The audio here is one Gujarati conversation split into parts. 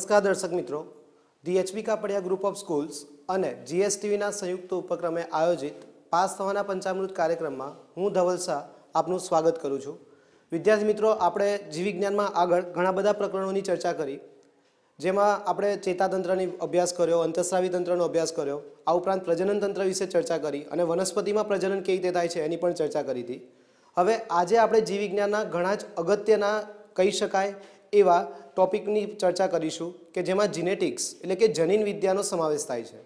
નમસ્કાર દર્શક મિત્રો the DHP Kapadia group of schools અને જીએસટીવીના સંયુક્ત ઉપક્રમે આયોજિત પાસ થવાના પંચામૃત કાર્યક્રમમાં હું ધવલ શાહ આપનું સ્વાગત કરું છું વિદ્યાર્થી મિત્રો આપણે જીવવિજ્ઞાનમાં આગળ ઘણા બધા પ્રકરણોની ચર્ચા કરી જેમાં આપણે ચેતાતંત્રની અભ્યાસ કર્યો અંતસ્રાવી તંત્રનો અભ્યાસ કર્યો આ ઉપરાંત પ્રજનન તંત્ર વિશે ચર્ચા કરી અને વનસ્પતિમાં પ્રજનન કેવી રીતે થાય છે એની પણ ચર્ચા કરી હતી હવે આજે આપણે જીવવિજ્ઞાનના ઘણા જ અગત્યના કહી શકાય એવા ટોપિકની ચર્ચા કરીશું કે જેમાં જીનેટિક્સ એટલે કે જનીન વિદ્યાનો સમાવેશ થાય છે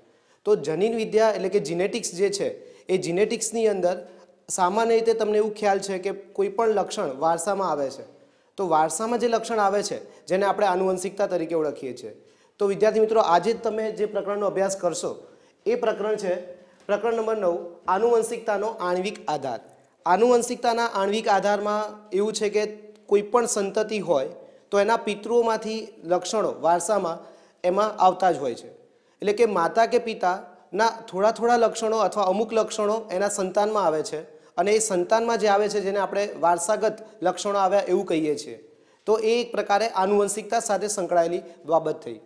તો જનીન વિદ્યા એટલે કે જીનેટિક્સ જે છે એ જીનેટિક્સની અંદર સામાન્ય રીતે તમને એવું ખ્યાલ છે કે કોઈ પણ લક્ષણ વારસામાં આવે છે તો વારસામાં જે લક્ષણ આવે છે જેને આપણે આનુવંશિકતા તરીકે ઓળખીએ છીએ તો વિદ્યાર્થી મિત્રો આજે જ તમે જે પ્રકરણનો અભ્યાસ કરશો એ પ્રકરણ છે પ્રકરણ નંબર નવ આનુવંશિકતાનો આણ્વિક આધાર આનુવંશિકતાના આણ્વિક આધારમાં એવું છે કે કોઈ પણ સંતતિ હોય તો એના પિતૃઓમાંથી લક્ષણો વારસામાં એમાં આવતા જ હોય છે એટલે કે માતા કે પિતાના થોડા થોડા લક્ષણો અથવા અમુક લક્ષણો એના સંતાનમાં આવે છે અને એ સંતાનમાં જે આવે છે જેને આપણે વારસાગત લક્ષણો આવ્યા એવું કહીએ છીએ તો એ એક પ્રકારે આનુવંશિકતા સાથે સંકળાયેલી બાબત થઈ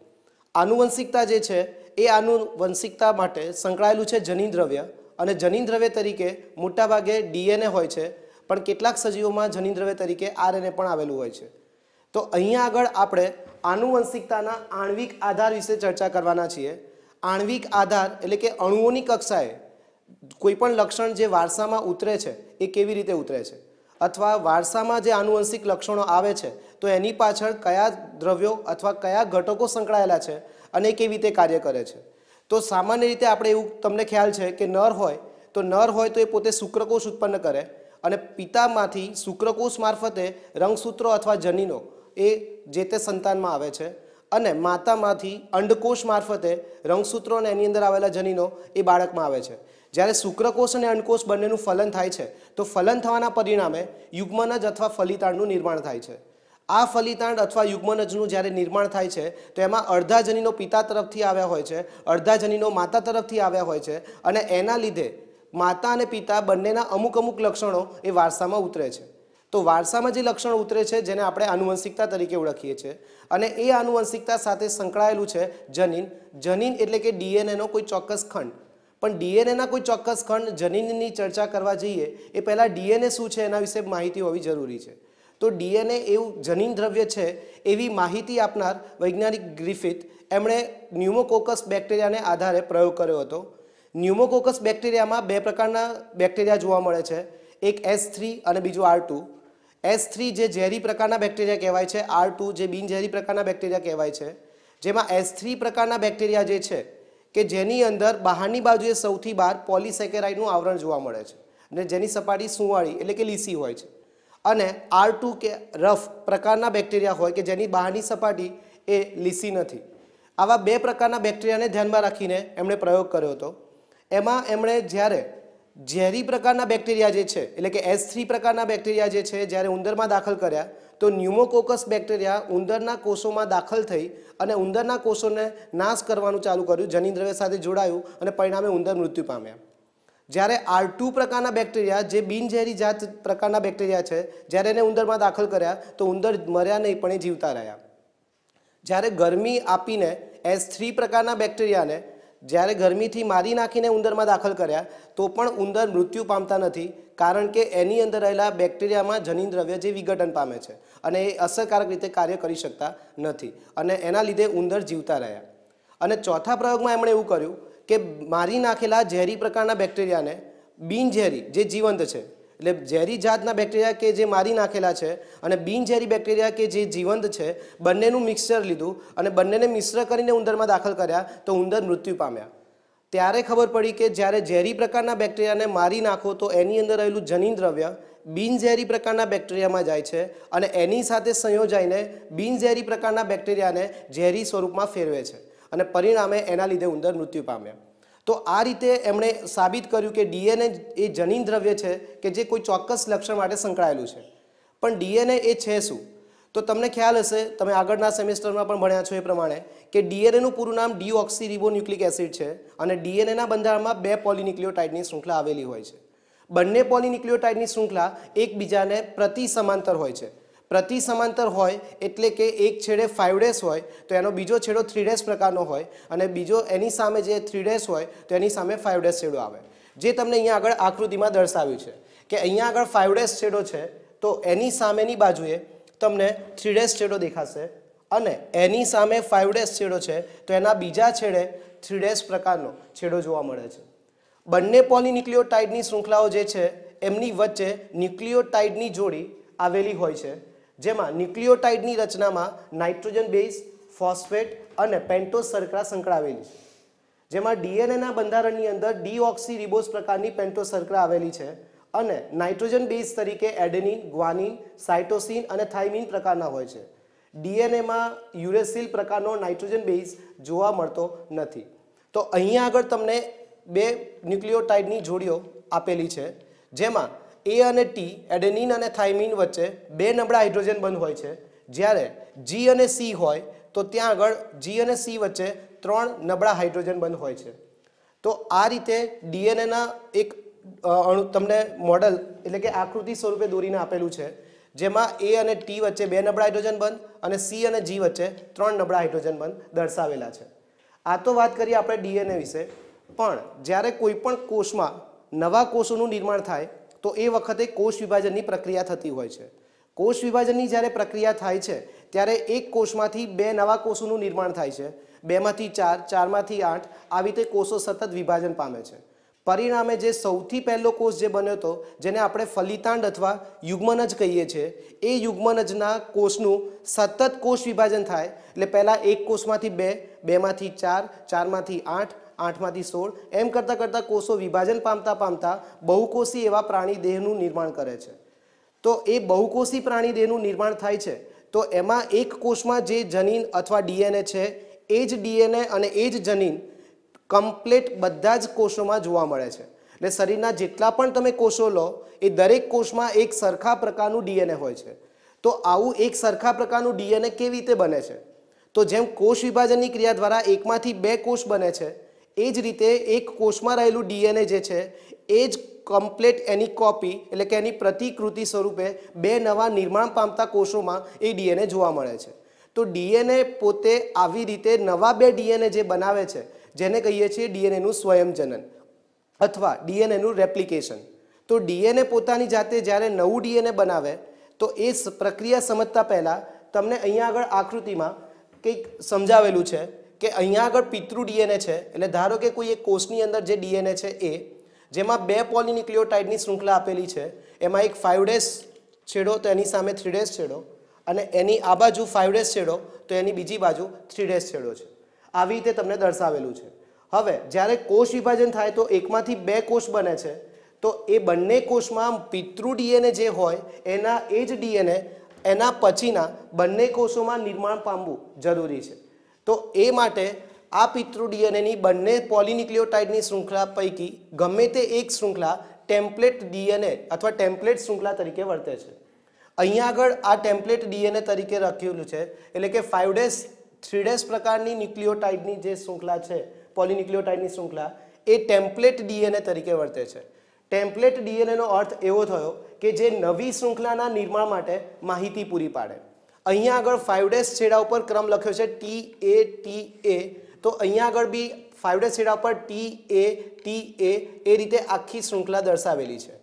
આનુવંશિકતા જે છે એ આનુવંશિકતા માટે સંકળાયેલું છે જનીન દ્રવ્ય અને જનીન દ્રવ્ય તરીકે મોટાભાગે ડીએનએ હોય છે પણ કેટલાક સજીવોમાં જનીન દ્રવ્ય તરીકે આરએનએ પણ આવેલું હોય છે તો અહીંયા આગળ આપણે આનુવંશિકતાના આણ્વિક આધાર વિશે ચર્ચા કરવાના છીએ આણ્વિક આધાર એટલે કે અણુઓની કક્ષાએ કોઈપણ લક્ષણ જે વારસામાં ઉતરે છે એ કેવી રીતે ઉતરે છે અથવા વારસામાં જે આનુવંશિક લક્ષણો આવે છે તો એની પાછળ કયા દ્રવ્યો અથવા કયા ઘટકો સંકળાયેલા છે અને કેવી રીતે કાર્ય કરે છે તો સામાન્ય રીતે આપણે એવું તમને ખ્યાલ છે કે નર હોય તો નર હોય તો એ પોતે શુક્રકોષ ઉત્પન્ન કરે અને પિતામાંથી શુક્રકોષ મારફતે રંગસૂત્રો અથવા જનીનો એ જે તે સંતાનમાં આવે છે અને માતામાંથી અંડકોષ મારફતે રંગસૂત્રો અને એની અંદર આવેલા જનીનો એ બાળકમાં આવે છે જ્યારે શુક્રકોષ અને અંડકોશ બંનેનું ફલન થાય છે તો ફલન થવાના પરિણામે યુગ્મનજ અથવા ફલિતાંડનું નિર્માણ થાય છે આ ફલિતાંડ અથવા યુગ્મનજનું જ્યારે નિર્માણ થાય છે તો એમાં અડધા જનીનો પિતા તરફથી આવ્યા હોય છે અડધા જનીનો માતા તરફથી આવ્યા હોય છે અને એના લીધે માતા અને પિતા બંનેના અમુક અમુક લક્ષણો એ વારસામાં ઉતરે છે તો વારસામાં જે લક્ષણ ઉતરે છે જેને આપણે આનુવંશિકતા તરીકે ઓળખીએ છીએ અને એ આનુવંશિકતા સાથે સંકળાયેલું છે જનીન જનીન એટલે કે ડીએનએનો કોઈ ચોક્કસ ખંડ પણ ડીએનએના કોઈ ચોક્કસ ખંડ જનીનની ચર્ચા કરવા જઈએ એ પહેલાં ડીએનએ શું છે એના વિશે માહિતી હોવી જરૂરી છે તો ડીએનએ એવું જનીન દ્રવ્ય છે એવી માહિતી આપનાર વૈજ્ઞાનિક ગ્રિફિથ એમણે ન્યુમોકોકસ બેક્ટેરિયાને આધારે પ્રયોગ કર્યો હતો ન્યુમોકોકસ બેક્ટેરિયામાં બે પ્રકારના બેક્ટેરિયા જોવા મળે છે એક એસ થ્રી અને બીજું આર ટુ એસ થ્રી જે ઝેરી પ્રકારના બેક્ટેરિયા કહેવાય છે આર ટુ જે બિનઝેરી પ્રકારના બેક્ટેરિયા કહેવાય છે જેમાં એસ થ્રી પ્રકારના બેક્ટેરિયા જે છે કે જેની અંદર બહારની બાજુએ સૌથી બહાર પોલિસેકેરાઇડનું આવરણ જોવા મળે છે અને જેની સપાટી સુંવાળી એટલે કે લીસી હોય છે અને આર ટુ કે રફ પ્રકારના બેક્ટેરિયા હોય કે જેની બહારની સપાટી એ લીસી નથી આવા બે પ્રકારના બેક્ટેરિયાને ધ્યાનમાં રાખીને એમણે પ્રયોગ કર્યો હતો એમાં એમણે જ્યારે ઝેરી પ્રકારના બેક્ટેરિયા જે છે એટલે કે એસ થ્રી પ્રકારના બેક્ટેરિયા જે છે જ્યારે ઉંદરમાં દાખલ કર્યા તો ન્યુમોકોકસ બેક્ટેરિયા ઉંદરના કોષોમાં દાખલ થઈ અને ઉંદરના કોષોને નાશ કરવાનું ચાલુ કર્યું જનીન્દ્રવ્ય સાથે જોડાયું અને પરિણામે ઉંદર મૃત્યુ પામ્યા જ્યારે આર ટુ પ્રકારના બેક્ટેરિયા જે બિનઝેરી જાત પ્રકારના બેક્ટેરિયા છે જ્યારે એને ઉંદરમાં દાખલ કર્યા તો ઉંદર મર્યા નહીં પણ એ જીવતા રહ્યા જ્યારે ગરમી આપીને એસ થ્રી પ્રકારના બેક્ટેરિયાને જ્યારે ગરમીથી મારી નાખીને ઉંદરમાં દાખલ કર્યા તો પણ ઉંદર મૃત્યુ પામતા નથી કારણ કે એની અંદર રહેલા બેક્ટેરિયામાં જનીન દ્રવ્ય જે વિઘટન પામે છે અને એ અસરકારક રીતે કાર્ય કરી શકતા નથી અને એના લીધે ઉંદર જીવતા રહ્યા અને ચોથા પ્રયોગમાં એમણે એવું કર્યું કે મારી નાખેલા ઝેરી પ્રકારના બેક્ટેરિયાને બિનઝેરી જે જીવંત છે એટલે ઝેરી જાતના બેક્ટેરિયા કે જે મારી નાખેલા છે અને બિનઝેરી બેક્ટેરિયા કે જે જીવંત છે બંનેનું મિક્સચર લીધું અને બંનેને મિશ્ર કરીને ઉંદરમાં દાખલ કર્યા તો ઉંદર મૃત્યુ પામ્યા ત્યારે ખબર પડી કે જ્યારે ઝેરી પ્રકારના બેક્ટેરિયાને મારી નાખો તો એની અંદર રહેલું જનીન દ્રવ્ય બિનઝેરી પ્રકારના બેક્ટેરિયામાં જાય છે અને એની સાથે સંયોજાઈને બિનઝેરી પ્રકારના બેક્ટેરિયાને ઝેરી સ્વરૂપમાં ફેરવે છે અને પરિણામે એના લીધે ઉંદર મૃત્યુ પામ્યા તો આ રીતે એમણે સાબિત કર્યું કે ડીએનએ એ જનીન દ્રવ્ય છે કે જે કોઈ ચોક્કસ લક્ષણ માટે સંકળાયેલું છે પણ ડીએનએ એ છે શું તો તમને ખ્યાલ હશે તમે આગળના સેમેસ્ટરમાં પણ ભણ્યા છો એ પ્રમાણે કે ડીએનએનું પૂરું નામ ડીઓક્સી ન્યુક્લિક એસિડ છે અને ડીએનએના બંધારણમાં બે પોલિન્યુક્લિયોટાઇડની શૃંખલા આવેલી હોય છે બંને પોલિનિક્લિયોટાઇડની શૃંખલા એકબીજાને પ્રતિ સમાંતર હોય છે પ્રતિ સમાંતર હોય એટલે કે એક છેડે ફાઇવ ડેસ હોય તો એનો બીજો છેડો થ્રી ડેસ પ્રકારનો હોય અને બીજો એની સામે જે થ્રી ડેસ હોય તો એની સામે ફાઇવ ડેસ છેડો આવે જે તમને અહીંયા આગળ આકૃતિમાં દર્શાવ્યું છે કે અહીંયા આગળ ફાઇવ ડેસ છેડો છે તો એની સામેની બાજુએ તમને થ્રી ડેસ છેડો દેખાશે અને એની સામે ફાઇવ ડેશ છેડો છે તો એના બીજા છેડે થ્રી ડેશ પ્રકારનો છેડો જોવા મળે છે બંને પોલિન્યુક્લિયોટાઇડની શૃંખલાઓ જે છે એમની વચ્ચે ન્યુક્લિયોટાઇડની જોડી આવેલી હોય છે જેમાં ન્યુક્લિયોટાઇડની રચનામાં નાઇટ્રોજન બેઝ ફોસ્ફેટ અને પેન્ટોસ સરકરા સંકળાવેલી જેમાં ડીએનએના બંધારણની અંદર ડીઓક્સી ડીઓક્સીરિબોઝ પ્રકારની પેન્ટોસ સરકરા આવેલી છે અને નાઇટ્રોજન બેઝ તરીકે એડેનિન ગ્વાનિન સાઇટોસિન અને થાઇમિન પ્રકારના હોય છે ડીએનએમાં યુરેસિલ પ્રકારનો નાઇટ્રોજન બેઝ જોવા મળતો નથી તો અહીંયા આગળ તમને બે ન્યુક્લિયોટાઇડની જોડીઓ આપેલી છે જેમાં એ અને ટી એડેનિન અને થાઇમિન વચ્ચે બે નબળા હાઇડ્રોજન બંધ હોય છે જ્યારે જી અને સી હોય તો ત્યાં આગળ જી અને સી વચ્ચે ત્રણ નબળા હાઇડ્રોજન બંધ હોય છે તો આ રીતે ડીએનએના એક અણુ તમને મોડલ એટલે કે આકૃતિ સ્વરૂપે દોરીને આપેલું છે જેમાં એ અને ટી વચ્ચે બે નબળા હાઇડ્રોજન બંધ અને સી અને જી વચ્ચે ત્રણ નબળા હાઇડ્રોજન બંધ દર્શાવેલા છે આ તો વાત કરીએ આપણે ડીએનએ વિશે પણ જ્યારે કોઈ પણ કોષમાં નવા કોષોનું નિર્માણ થાય તો એ વખતે કોષ વિભાજનની પ્રક્રિયા થતી હોય છે કોષ વિભાજનની જ્યારે પ્રક્રિયા થાય છે ત્યારે એક કોષમાંથી બે નવા કોષોનું નિર્માણ થાય છે બેમાંથી ચાર ચારમાંથી આઠ આવી રીતે કોષો સતત વિભાજન પામે છે પરિણામે જે સૌથી પહેલો કોષ જે બન્યો હતો જેને આપણે ફલિતાંડ અથવા યુગ્મનજ કહીએ છીએ એ યુગ્મનજના કોષનું સતત કોષ વિભાજન થાય એટલે પહેલાં એક કોષમાંથી બે બેમાંથી ચાર ચારમાંથી આઠ આઠમાંથી સોળ એમ કરતાં કરતાં કોષો વિભાજન પામતા પામતા બહુકોષી એવા પ્રાણી દેહનું નિર્માણ કરે છે તો એ બહુકોષી પ્રાણી દેહનું નિર્માણ થાય છે તો એમાં એક કોષમાં જે જનીન અથવા ડીએનએ છે એ જ ડીએનએ અને એ જ જનીન કમ્પ્લેટ બધા જ કોષોમાં જોવા મળે છે એટલે શરીરના જેટલા પણ તમે કોષો લો એ દરેક કોષમાં એક સરખા પ્રકારનું ડીએનએ હોય છે તો આવું એક સરખા પ્રકારનું ડીએનએ કેવી રીતે બને છે તો જેમ કોષ વિભાજનની ક્રિયા દ્વારા એકમાંથી બે કોષ બને છે એ જ રીતે એક કોષમાં રહેલું ડીએનએ જે છે એ જ કમ્પ્લેટ એની કોપી એટલે કે એની પ્રતિકૃતિ સ્વરૂપે બે નવા નિર્માણ પામતા કોષોમાં એ ડીએનએ જોવા મળે છે તો ડીએનએ પોતે આવી રીતે નવા બે ડીએનએ જે બનાવે છે જેને કહીએ છીએ ડીએનએનું સ્વયંજનન અથવા ડીએનએનું રેપ્લિકેશન તો ડીએનએ પોતાની જાતે જ્યારે નવું ડીએનએ બનાવે તો એ પ્રક્રિયા સમજતા પહેલાં તમને અહીંયા આગળ આકૃતિમાં કંઈક સમજાવેલું છે કે અહીંયા આગળ પિતૃ ડીએનએ છે એટલે ધારો કે કોઈ એક કોષની અંદર જે ડીએનએ છે એ જેમાં બે પોલિનિક્લિયોટાઇડની શૃંખલા આપેલી છે એમાં એક ફાઇવ ડેસ છેડો તો એની સામે થ્રી ડેસ છેડો અને એની આ બાજુ ફાઇવ ડેસ છેડો તો એની બીજી બાજુ થ્રી ડેસ છેડો છે આવી રીતે તમને દર્શાવેલું છે હવે જ્યારે કોષ વિભાજન થાય તો એકમાંથી બે કોષ બને છે તો એ બંને કોષમાં પિતૃ ડીએનએ જે હોય એના એ જ ડીએનએ એના પછીના બંને કોષોમાં નિર્માણ પામવું જરૂરી છે તો એ માટે આ પિતૃ ડીએનએની બંને પોલિનિક્લિયોટાઇડની શૃંખલા પૈકી ગમે તે એક શૃંખલા ટેમ્પલેટ ડીએનએ અથવા ટેમ્પલેટ શૃંખલા તરીકે વર્તે છે અહીંયા આગળ આ ટેમ્પલેટ ડીએનએ તરીકે લખેલું છે એટલે કે ફાઇવ ડેસ થ્રી ડેસ પ્રકારની ન્યુક્લિયોટાઇડની જે શૃંખલા છે પોલિન્યુક્લિયોટાઇડની શૃંખલા એ ટેમ્પલેટ ડીએનએ તરીકે વર્તે છે ટેમ્પલેટ ડીએનએનો અર્થ એવો થયો કે જે નવી શૃંખલાના નિર્માણ માટે માહિતી પૂરી પાડે અહીંયા આગળ ફાઇવ ડેસ છેડા ઉપર ક્રમ લખ્યો છે ટી એ ટી એ તો અહીંયા આગળ બી ફાઇવ ડેસ છેડા ઉપર ટી એ ટી એ એ રીતે આખી શૃંખલા દર્શાવેલી છે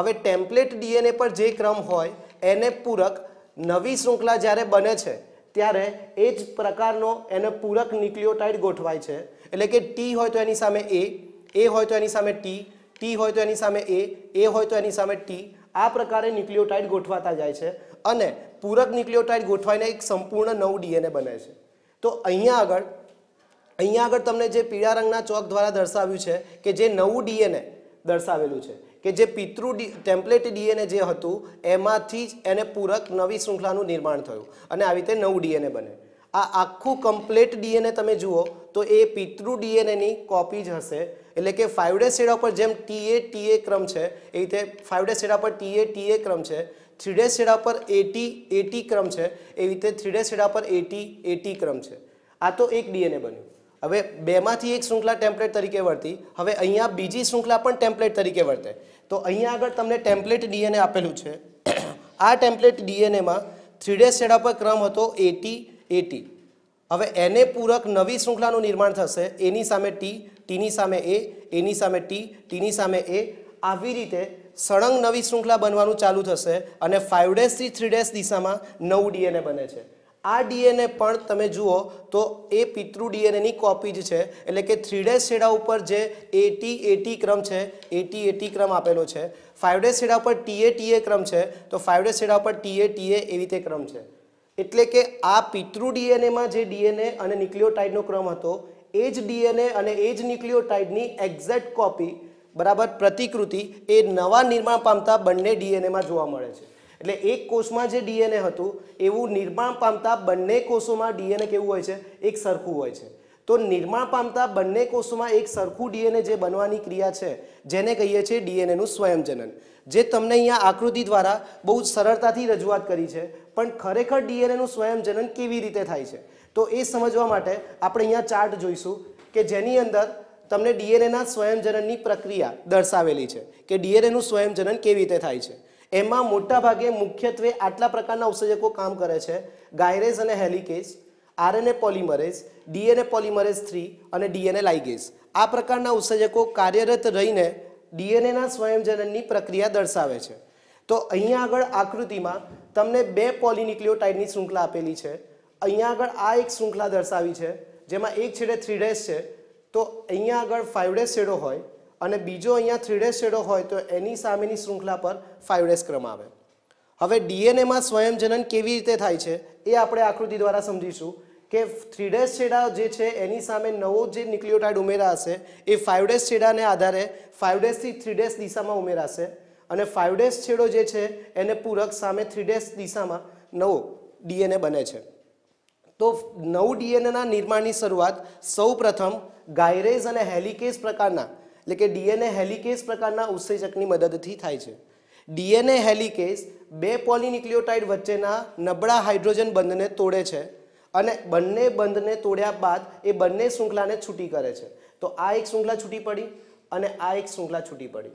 હવે ટેમ્પલેટ ડીએનએ પર જે ક્રમ હોય એને પૂરક નવી શૃંખલા જ્યારે બને છે ત્યારે એ જ પ્રકારનો એને પૂરક ન્યુક્લિયોટાઇડ ગોઠવાય છે એટલે કે ટી હોય તો એની સામે એ એ હોય તો એની સામે ટી ટી હોય તો એની સામે એ એ હોય તો એની સામે ટી આ પ્રકારે ન્યુક્લિયોટાઇડ ગોઠવાતા જાય છે અને પૂરક ન્યુક્લિયોટાઇડ ગોઠવાઈને એક સંપૂર્ણ નવું ડીએનએ બને છે તો અહીંયા આગળ અહીંયા આગળ તમને જે પીળા રંગના ચોક દ્વારા દર્શાવ્યું છે કે જે નવું ડીએનએ દર્શાવેલું છે કે જે પિતૃ ટેમ્પલેટ ડીએનએ જે હતું એમાંથી જ એને પૂરક નવી શૃંખલાનું નિર્માણ થયું અને આવી રીતે નવું ડીએનએ બને આ આખું કમ્પ્લેટ ડીએનએ તમે જુઓ તો એ પિતૃ ડીએનએની કોપી જ હશે એટલે કે ફાઇવ ડે શેડા પર જેમ ટીએ ટીએ ક્રમ છે એ રીતે ફાઇવ ડે શેડા પર ટીએ ટીએ ક્રમ છે થ્રી ડે શેડા પર એટી એટી ક્રમ છે એવી રીતે થ્રી ડે શેડા પર એટી એટી ક્રમ છે આ તો એક ડીએનએ બન્યું હવે બેમાંથી એક શૃંખલા ટેમ્પલેટ તરીકે વર્તી હવે અહીંયા બીજી શૃંખલા પણ ટેમ્પલેટ તરીકે વર્તે તો અહીંયા આગળ તમને ટેમ્પલેટ ડીએનએ આપેલું છે આ ટેમ્પલેટ ડીએનએમાં થ્રી ડે શેડા પર ક્રમ હતો એટી એટી હવે એને પૂરક નવી શૃંખલાનું નિર્માણ થશે એની સામે ટી ટીની સામે એ એની સામે ટી ટીની સામે એ આવી રીતે સળંગ નવી શૃંખલા બનવાનું ચાલુ થશે અને ફાઇવ ડેશથી થ્રી ડેશ દિશામાં નવું ડીએનએ બને છે આ ડીએનએ પણ તમે જુઓ તો એ પિતૃ ડીએનએની કોપી જ છે એટલે કે થ્રી ડેશ છેડા ઉપર જે એ એટી એટી ક્રમ છે એટી એટી ક્રમ આપેલો છે ફાઇવ ડેશ છેડા ઉપર ટીએ ટીએ ક્રમ છે તો ફાઇવ ડેશ છેડા ઉપર ટીએ ટીએ એવી રીતે ક્રમ છે એટલે કે આ પિતૃ ડીએનએમાં જે ડીએનએ અને ન્યુક્લિયોટાઇડનો ક્રમ હતો એ જ ડીએનએ અને એ જ ન્યુક્લિયોટાઇડની એક્ઝેક્ટ કોપી બરાબર પ્રતિકૃતિ એ નવા નિર્માણ પામતા બંને ડીએનએમાં જોવા મળે છે એટલે એક કોષમાં જે ડીએનએ હતું એવું નિર્માણ પામતા બંને કોષોમાં ડીએનએ કેવું હોય છે એક સરખું હોય છે તો નિર્માણ પામતા બંને કોષોમાં એક સરખું ડીએનએ જે બનવાની ક્રિયા છે જેને કહીએ છીએ ડીએનએનું સ્વયંજનન જે તમને અહીંયા આકૃતિ દ્વારા બહુ સરળતાથી રજૂઆત કરી છે પણ ખરેખર ડીએનએનું સ્વયંજનન કેવી રીતે થાય છે તો એ સમજવા માટે આપણે અહીંયા ચાર્ટ જોઈશું કે જેની અંદર તમને ડીએનએના સ્વયંજનનની પ્રક્રિયા દર્શાવેલી છે કે ડીએનએનું સ્વયંજનન કેવી રીતે થાય છે એમાં મોટાભાગે મુખ્યત્વે આટલા પ્રકારના ઉત્સર્જકો કામ કરે છે ગાયરેઝ અને helicase RNA polymerase DNA polymerase three અને ડીએનએ લાઇગેઝ આ પ્રકારના ઉત્સર્જકો કાર્યરત રહીને ડીએનએના સ્વયંજનનની પ્રક્રિયા દર્શાવે છે તો અહીંયા આગળ આકૃતિમાં તમને બે પોલિનિક્લિયોટાઇડની શૃંખલા આપેલી છે અહીંયા આગળ આ એક શૃંખલા દર્શાવી છે જેમાં એક છેડે થ્રી ડેશ છે તો અહીંયા આગળ ફાઇવ ડેશ શેડો હોય અને બીજો અહીંયા થ્રી ડેશ શેડો હોય તો એની સામેની શૃંખલા પર ફાઇવ ડેશ ક્રમ આવે હવે ડીએનએમાં સ્વયંજનન કેવી રીતે થાય છે એ આપણે આકૃતિ દ્વારા સમજીશું કે થ્રી ડેશ છેડા જે છે એની સામે નવો જે ન્યુક્લિયોટાઇડ ઉમેરાશે એ ફાઇવ ડેશ છેડાને આધારે ફાઇવ ડેશથી થ્રી ડેશ દિશામાં ઉમેરાશે અને ફાઇવ ડેશ છેડો જે છે એને પૂરક સામે થ્રી ડેશ દિશામાં નવો ડીએનએ બને છે તો નવું ડીએનએના નિર્માણની શરૂઆત સૌ પ્રથમ ગાયરેઝ અને હેલિકેસ પ્રકારના એટલે કે ડીએનએ હેલિકેસ પ્રકારના ઉત્સેચકની મદદથી થાય છે ડીએનએ હેલિકેસ બે પોલિનિક્લિયોટાઇડ વચ્ચેના નબળા હાઇડ્રોજન બંધને તોડે છે અને બંને બંધને તોડ્યા બાદ એ બંને શૃંખલાને છૂટી કરે છે તો આ એક શૃંખલા છૂટી પડી અને આ એક શૃંખલા છૂટી પડી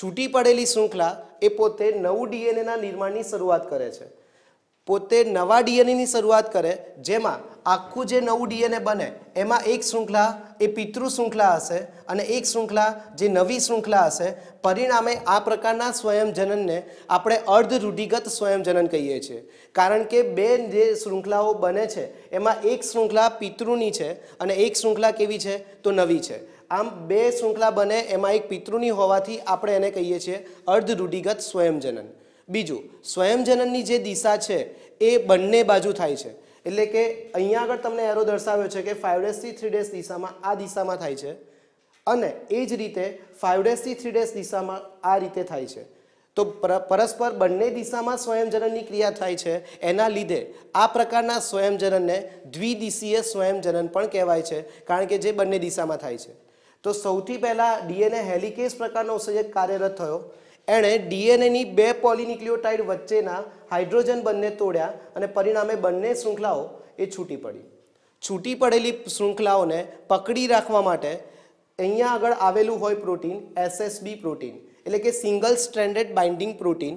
છૂટી પડેલી શૃંખલા એ પોતે નવું ડીએનએના નિર્માણની શરૂઆત કરે છે પોતે નવા ડીએનએની શરૂઆત કરે જેમાં આખું જે નવું ડીએનએ બને એમાં એક શૃંખલા એ પિતૃ શૃંખલા હશે અને એક શૃંખલા જે નવી શૃંખલા હશે પરિણામે આ પ્રકારના સ્વયંજનનને આપણે અર્ધ રૂઢિગત સ્વયંજનન કહીએ છીએ કારણ કે બે જે શૃંખલાઓ બને છે એમાં એક શૃંખલા પિતૃની છે અને એક શૃંખલા કેવી છે તો નવી છે આમ બે શૃંખલા બને એમાં એક પિતૃની હોવાથી આપણે એને કહીએ છીએ અર્ધ રૂઢિગત સ્વયંજનન બીજું સ્વયંજનનની જે દિશા છે એ બંને બાજુ થાય છે એટલે કે અહીંયા આગળ તમને એરો દર્શાવ્યો છે કે ફાઇવ ડેસથી થ્રી ડેસ દિશામાં આ દિશામાં થાય છે અને એ જ રીતે ફાઇવ ડેસથી થ્રી ડેઝ દિશામાં આ રીતે થાય છે તો પરસ્પર બંને દિશામાં સ્વયંજનનની ક્રિયા થાય છે એના લીધે આ પ્રકારના સ્વયંજનનને દ્વિદિશીય સ્વયંજનન પણ કહેવાય છે કારણ કે જે બંને દિશામાં થાય છે તો સૌથી પહેલાં ડીએનએ હેલિકેસ પ્રકારનો ઉત્સર્જક કાર્યરત થયો એણે ડીએનએની બે પોલિન્યુક્લિયોટાઇડ વચ્ચેના હાઇડ્રોજન બંને તોડ્યા અને પરિણામે બંને શૃંખલાઓ એ છૂટી પડી છૂટી પડેલી શૃંખલાઓને પકડી રાખવા માટે અહીંયા આગળ આવેલું હોય પ્રોટીન એસએસબી પ્રોટીન એટલે કે સિંગલ સ્ટ્રેન્ડેડ બાઇન્ડિંગ પ્રોટીન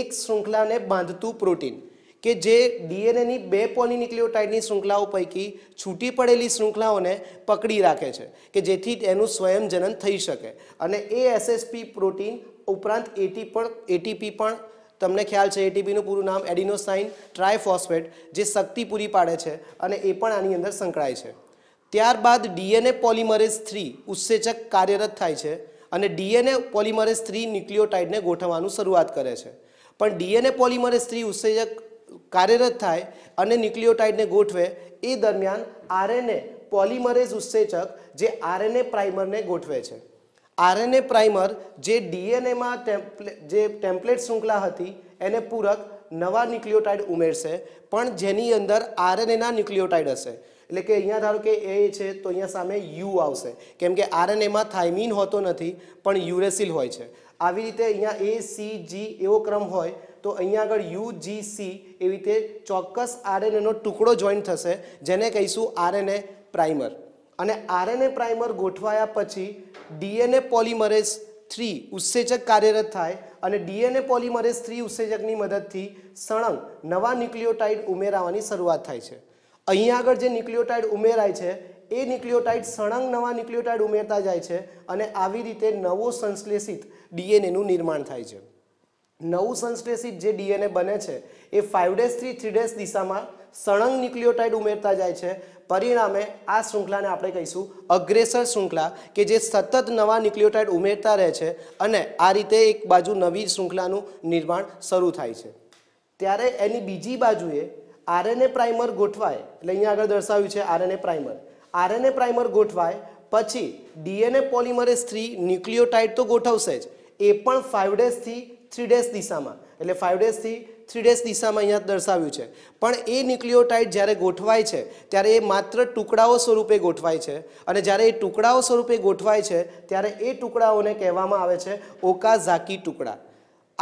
એક શૃંખલાને બાંધતું પ્રોટીન કે જે ડીએનએની બે પોલીનિક્લિયોટાઇડની શૃંખલાઓ પૈકી છૂટી પડેલી શૃંખલાઓને પકડી રાખે છે કે જેથી એનું સ્વયંજનન થઈ શકે અને એ એસએસપી પ્રોટીન ઉપરાંત એટી પણ એટીપી પણ તમને ખ્યાલ છે એટીપીનું પૂરું નામ એડિનોસાઇન ટ્રાયફોસ્ફેટ જે શક્તિ પૂરી પાડે છે અને એ પણ આની અંદર સંકળાય છે ત્યારબાદ ડીએનએ પોલિમરેઝ થ્રી ઉત્સેચક કાર્યરત થાય છે અને ડીએનએ પોલિમરેઝ થ્રી ન્યુક્લિયોટાઇડને ગોઠવવાનું શરૂઆત કરે છે પણ ડીએનએ પોલિમરેઝ થ્રી ઉત્સેચક કાર્યરત થાય અને ન્યુક્લિયોટાઇડને ગોઠવે એ દરમિયાન આરએનએ પોલિમરેઝ ઉત્સેચક જે આરએનએ પ્રાઇમરને ગોઠવે છે આરએનએ પ્રાઇમર જે ડીએનએમાં જે ટેમ્પલેટ શૃંખલા હતી એને પૂરક નવા ન્યુક્લિયોટાઇડ ઉમેરશે પણ જેની અંદર આરએનએના ન્યુક્લિયોટાઇડ હશે એટલે કે અહીંયા ધારો કે એ છે તો અહીંયા સામે યુ આવશે કેમ કે આરએનએમાં થાઇમિન હોતો નથી પણ યુરેસિલ હોય છે આવી રીતે અહીંયા એ સી જી એવો ક્રમ હોય તો અહીંયા આગળ યુજીસી એવી રીતે ચોક્કસ આરએનએનો ટુકડો જોઈન્ટ થશે જેને કહીશું આરએનએ પ્રાઇમર અને આરએનએ પ્રાઇમર ગોઠવાયા પછી ડીએનએ પોલિમરેઝ થ્રી ઉત્સેચક કાર્યરત થાય અને ડીએનએ પોલિમરેઝ થ્રી ઉત્સેચકની મદદથી સળંગ નવા ન્યુક્લિયોટાઇડ ઉમેરાવાની શરૂઆત થાય છે અહીંયા આગળ જે ન્યુક્લિયોટાઇડ ઉમેરાય છે એ ન્યુક્લિયોટાઇડ સળંગ નવા ન્યુક્લિયોટાઇડ ઉમેરતા જાય છે અને આવી રીતે નવો સંશ્લેષિત ડીએનએનું નિર્માણ થાય છે નવું સંશ્લેષિત જે ડીએનએ બને છે એ ફાઇવ ડેસથી થ્રી ડેસ દિશામાં સળંગ ન્યુક્લિયોટાઇડ ઉમેરતા જાય છે પરિણામે આ શૃંખલાને આપણે કહીશું અગ્રેસર શૃંખલા કે જે સતત નવા ન્યુક્લિયોટાઇડ ઉમેરતા રહે છે અને આ રીતે એક બાજુ નવી શૃંખલાનું નિર્માણ શરૂ થાય છે ત્યારે એની બીજી બાજુએ આરએનએ પ્રાઇમર ગોઠવાય એટલે અહીંયા આગળ દર્શાવ્યું છે આરએનએ પ્રાઇમર આરએનએ પ્રાઇમર ગોઠવાય પછી ડીએનએ પોલિમરેસ થ્રી ન્યુક્લિયોટાઇડ તો ગોઠવશે જ એ પણ ફાઇવ ડેઝથી થ્રી ડેશ દિશામાં એટલે ફાઇવ ડેઝથી થ્રી ડેશ દિશામાં અહીંયા દર્શાવ્યું છે પણ એ ન્યુક્લિયોટાઇડ જ્યારે ગોઠવાય છે ત્યારે એ માત્ર ટુકડાઓ સ્વરૂપે ગોઠવાય છે અને જ્યારે એ ટુકડાઓ સ્વરૂપે ગોઠવાય છે ત્યારે એ ટુકડાઓને કહેવામાં આવે છે ઓકાઝાકી ટુકડા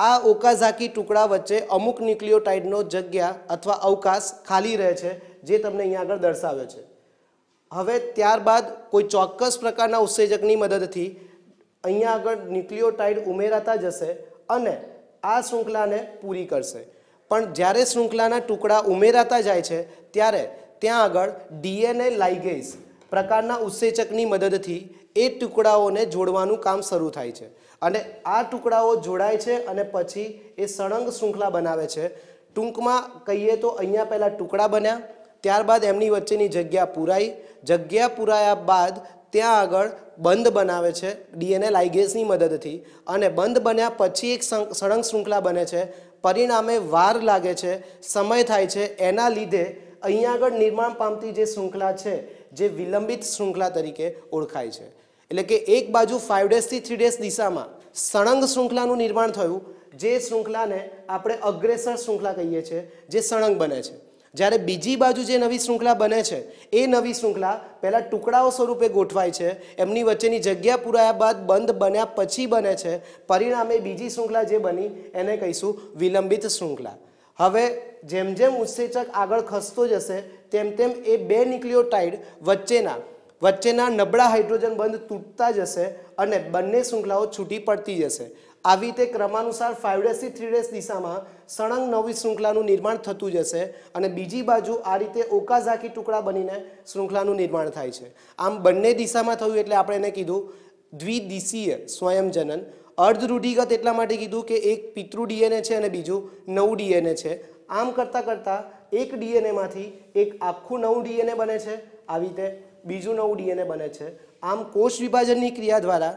આ ઓકાઝાકી ટુકડા વચ્ચે અમુક ન્યુક્લિયોટાઇડનો જગ્યા અથવા અવકાશ ખાલી રહે છે જે તમને અહીંયા આગળ દર્શાવે છે હવે ત્યારબાદ કોઈ ચોક્કસ પ્રકારના ઉત્સેજકની મદદથી અહીંયા આગળ ન્યુક્લિયોટાઇડ ઉમેરાતા જશે અને આ શૃંખલાને પૂરી કરશે પણ જ્યારે શૃંખલાના ટુકડા ઉમેરાતા જાય છે ત્યારે ત્યાં આગળ ડીએનએ લાઇગેઝ પ્રકારના ઉત્સેચકની મદદથી એ ટુકડાઓને જોડવાનું કામ શરૂ થાય છે અને આ ટુકડાઓ જોડાય છે અને પછી એ સળંગ શૃંખલા બનાવે છે ટૂંકમાં કહીએ તો અહીંયા પહેલાં ટુકડા બન્યા ત્યારબાદ એમની વચ્ચેની જગ્યા પૂરાઈ જગ્યા પૂરાયા બાદ ત્યાં આગળ બંધ બનાવે છે ડીએનએ લાઇગેઝની મદદથી અને બંધ બન્યા પછી એક સળંગ શૃંખલા બને છે પરિણામે વાર લાગે છે સમય થાય છે એના લીધે અહીંયા આગળ નિર્માણ પામતી જે શૃંખલા છે જે વિલંબિત શૃંખલા તરીકે ઓળખાય છે એટલે કે એક બાજુ ફાઇવ ડેસથી થ્રી ડેઝ દિશામાં સળંગ શૃંખલાનું નિર્માણ થયું જે શૃંખલાને આપણે અગ્રેસર શૃંખલા કહીએ છીએ જે સળંગ બને છે જ્યારે બીજી બાજુ જે નવી શૃંખલા બને છે એ નવી શૃંખલા પહેલાં ટુકડાઓ સ્વરૂપે ગોઠવાય છે એમની વચ્ચેની જગ્યા પુરાયા બાદ બંધ બન્યા પછી બને છે પરિણામે બીજી શૃંખલા જે બની એને કહીશું વિલંબિત શૃંખલા હવે જેમ જેમ ઉત્સેચક આગળ ખસતો જશે તેમ તેમ એ બે ટાઈડ વચ્ચેના વચ્ચેના નબળા હાઇડ્રોજન બંધ તૂટતા જશે અને બંને શૃંખલાઓ છૂટી પડતી જશે આવી રીતે ક્રમાનુસાર ફાઇવ ડેસથી થ્રી ડેસ દિશામાં સળંગ નવી શૃંખલાનું નિર્માણ થતું જશે અને બીજી બાજુ આ રીતે ઓકાઝાકી ટુકડા બનીને શૃંખલાનું નિર્માણ થાય છે આમ બંને દિશામાં થયું એટલે આપણે એને કીધું દ્વિદિશીય સ્વયંજનન અર્ધરૂઢિગત એટલા માટે કીધું કે એક પિતૃ ડીએનએ છે અને બીજું નવું ડીએનએ છે આમ કરતાં કરતાં એક ડીએનએમાંથી એક આખું નવું ડીએનએ બને છે આવી રીતે બીજું નવું ડીએનએ બને છે આમ કોષ વિભાજનની ક્રિયા દ્વારા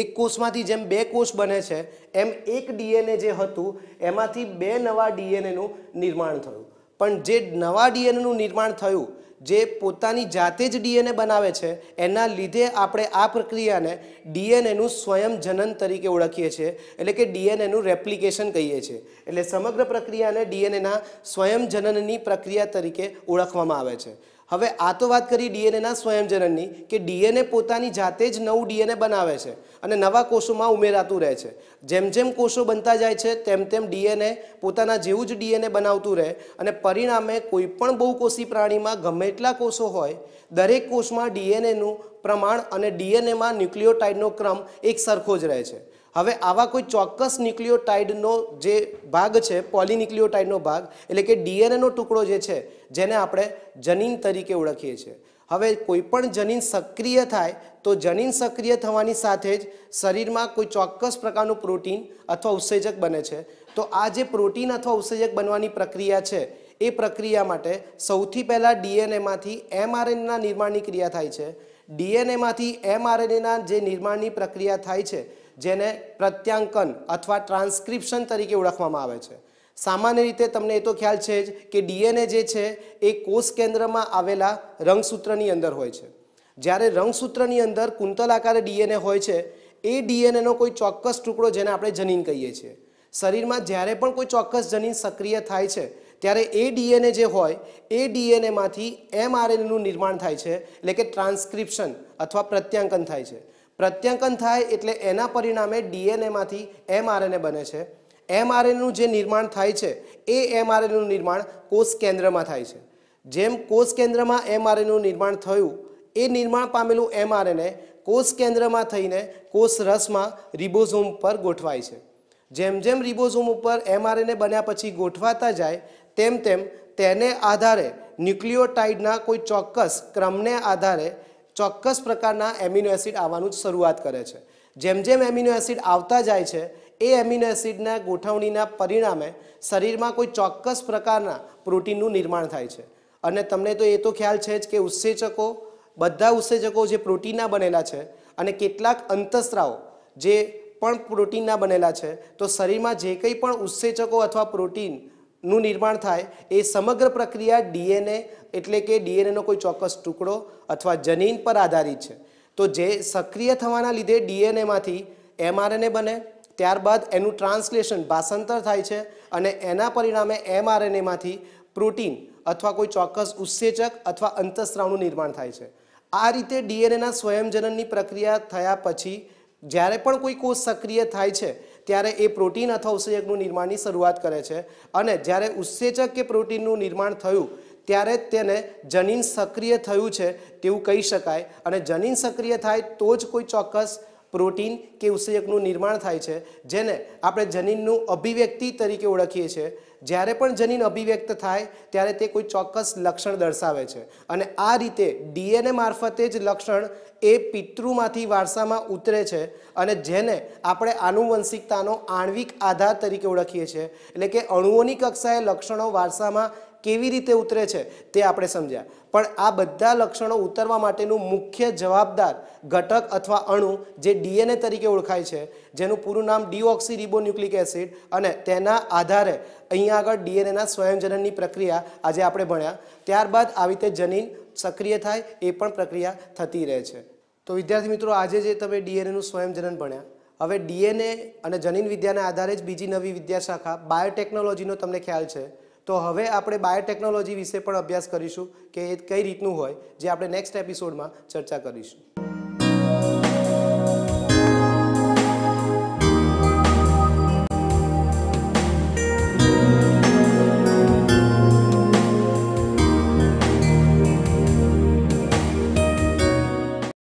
એક કોષમાંથી જેમ બે કોષ બને છે એમ એક ડીએનએ જે હતું એમાંથી બે નવા ડીએનએનું નિર્માણ થયું પણ જે નવા ડીએનએનું નિર્માણ થયું જે પોતાની જાતે જ ડીએનએ બનાવે છે એના લીધે આપણે આ પ્રક્રિયાને ડીએનએનું સ્વયં જનન તરીકે ઓળખીએ છીએ એટલે કે ડીએનએનું રેપ્લિકેશન કહીએ છીએ એટલે સમગ્ર પ્રક્રિયાને ડીએનએના સ્વયં જનનની પ્રક્રિયા તરીકે ઓળખવામાં આવે છે હવે આ તો વાત કરી ડીએનએના સ્વયંજનનની કે ડીએનએ પોતાની જાતે જ નવું ડીએનએ બનાવે છે અને નવા કોષોમાં ઉમેરાતું રહે છે જેમ જેમ કોષો બનતા જાય છે તેમ તેમ ડીએનએ પોતાના જેવું જ ડીએનએ બનાવતું રહે અને પરિણામે કોઈપણ બહુકોષી પ્રાણીમાં ગમે એટલા કોષો હોય દરેક કોષમાં ડીએનએનું પ્રમાણ અને ડીએનએમાં ન્યુક્લિયોટાઇડનો ક્રમ એક સરખો જ રહે છે હવે આવા કોઈ ચોક્કસ ન્યુક્લિયોટાઇડનો જે ભાગ છે પોલિન્યુક્લિયોટાઇડનો ભાગ એટલે કે ડીએનએનો ટુકડો જે છે જેને આપણે જનીન તરીકે ઓળખીએ છીએ હવે કોઈપણ જનીન સક્રિય થાય તો જનીન સક્રિય થવાની સાથે જ શરીરમાં કોઈ ચોક્કસ પ્રકારનું પ્રોટીન અથવા ઉત્સેજક બને છે તો આ જે પ્રોટીન અથવા ઉત્સેજક બનવાની પ્રક્રિયા છે એ પ્રક્રિયા માટે સૌથી પહેલાં ડીએનએમાંથી એમઆરએનના નિર્માણની ક્રિયા થાય છે ડીએનએમાંથી એમઆરએનએના જે નિર્માણની પ્રક્રિયા થાય છે જેને પ્રત્યાંકન અથવા ટ્રાન્સક્રિપ્શન તરીકે ઓળખવામાં આવે છે સામાન્ય રીતે તમને એ તો ખ્યાલ છે જ કે ડીએનએ જે છે એ કોષ કેન્દ્રમાં આવેલા રંગસૂત્રની અંદર હોય છે જ્યારે રંગસૂત્રની અંદર કુંતલ આકારે ડીએનએ હોય છે એ ડીએનએનો કોઈ ચોક્કસ ટુકડો જેને આપણે જનીન કહીએ છીએ શરીરમાં જ્યારે પણ કોઈ ચોક્કસ જનીન સક્રિય થાય છે ત્યારે એ ડીએનએ જે હોય એ ડીએનએમાંથી એમઆરએનનું નિર્માણ થાય છે એટલે કે ટ્રાન્સક્રિપ્શન અથવા પ્રત્યાંકન થાય છે પ્રત્યાંકન થાય એટલે એના પરિણામે ડીએનએમાંથી એમઆરએનએ બને છે એમઆરએનનું જે નિર્માણ થાય છે એ એમઆરએનનું નિર્માણ કોષ કેન્દ્રમાં થાય છે જેમ કોષ કેન્દ્રમાં એમઆરએનનું નિર્માણ થયું એ નિર્માણ પામેલું એમઆરએનએ કોષ કેન્દ્રમાં થઈને કોષ રસમાં રિબોઝોમ પર ગોઠવાય છે જેમ જેમ રિબોઝોમ ઉપર એમઆરએનએ બન્યા પછી ગોઠવાતા જાય તેમ તેમ તેને આધારે ન્યુક્લિયોટાઇડના કોઈ ચોક્કસ ક્રમને આધારે ચોક્કસ પ્રકારના એમિનો એસિડ આવવાનું જ શરૂઆત કરે છે જેમ જેમ એમિનો એસિડ આવતા જાય છે એ એમિનો એસિડના ગોઠવણીના પરિણામે શરીરમાં કોઈ ચોક્કસ પ્રકારના પ્રોટીનનું નિર્માણ થાય છે અને તમને તો એ તો ખ્યાલ છે જ કે ઉત્સેચકો બધા ઉત્સેચકો જે પ્રોટીનના બનેલા છે અને કેટલાક અંતસ્ત્રાવો જે પણ પ્રોટીનના બનેલા છે તો શરીરમાં જે કંઈ પણ ઉત્સેચકો અથવા પ્રોટીન નું નિર્માણ થાય એ સમગ્ર પ્રક્રિયા ડીએનએ એટલે કે ડીએનએનો કોઈ ચોક્કસ ટુકડો અથવા જનીન પર આધારિત છે તો જે સક્રિય થવાના લીધે ડીએનએમાંથી એમઆરએનએ બને ત્યારબાદ એનું ટ્રાન્સલેશન ભાષાંતર થાય છે અને એના પરિણામે એમઆરએનએમાંથી પ્રોટીન અથવા કોઈ ચોક્કસ ઉત્સેચક અથવા અંતસ્ત્રાવનું નિર્માણ થાય છે આ રીતે ડીએનએના સ્વયંજનનની પ્રક્રિયા થયા પછી જ્યારે પણ કોઈ કોષ સક્રિય થાય છે ત્યારે એ પ્રોટીન અથવા ઉત્સેચકનું નિર્માણની શરૂઆત કરે છે અને જ્યારે ઉત્સેચક કે પ્રોટીનનું નિર્માણ થયું ત્યારે તેને જનીન સક્રિય થયું છે તેવું કહી શકાય અને જનીન સક્રિય થાય તો જ કોઈ ચોક્કસ પ્રોટીન કે ઉત્સેચકનું નિર્માણ થાય છે જેને આપણે જનીનનું અભિવ્યક્તિ તરીકે ઓળખીએ છીએ જ્યારે પણ જનીન અભિવ્યક્ત થાય ત્યારે તે કોઈ ચોક્કસ લક્ષણ દર્શાવે છે અને આ રીતે ડીએનએ મારફતે જ લક્ષણ એ પિતૃમાંથી વારસામાં ઉતરે છે અને જેને આપણે આનુવંશિકતાનો આણ્વિક આધાર તરીકે ઓળખીએ છીએ એટલે કે અણુઓની કક્ષાએ લક્ષણો વારસામાં કેવી રીતે ઉતરે છે તે આપણે સમજ્યા પણ આ બધા લક્ષણો ઉતરવા માટેનું મુખ્ય જવાબદાર ઘટક અથવા અણુ જે ડીએનએ તરીકે ઓળખાય છે જેનું પૂરું નામ ડીઓક્સી રિબોન્યુક્લિક એસિડ અને તેના આધારે અહીંયા આગળ ડીએનએના સ્વયંજનનની પ્રક્રિયા આજે આપણે ભણ્યા ત્યારબાદ આવી રીતે જનીન સક્રિય થાય એ પણ પ્રક્રિયા થતી રહે છે તો વિદ્યાર્થી મિત્રો આજે જે તમે ડીએનએનું સ્વયંજનન ભણ્યા હવે ડીએનએ અને જનીન વિદ્યાના આધારે જ બીજી નવી વિદ્યાશાખા બાયોટેકનોલોજીનો તમને ખ્યાલ છે તો હવે આપણે બાયોટેકનોલોજી વિશે પણ અભ્યાસ કરીશું કે એ કઈ રીતનું હોય જે આપણે નેક્સ્ટ એપિસોડમાં ચર્ચા કરીશું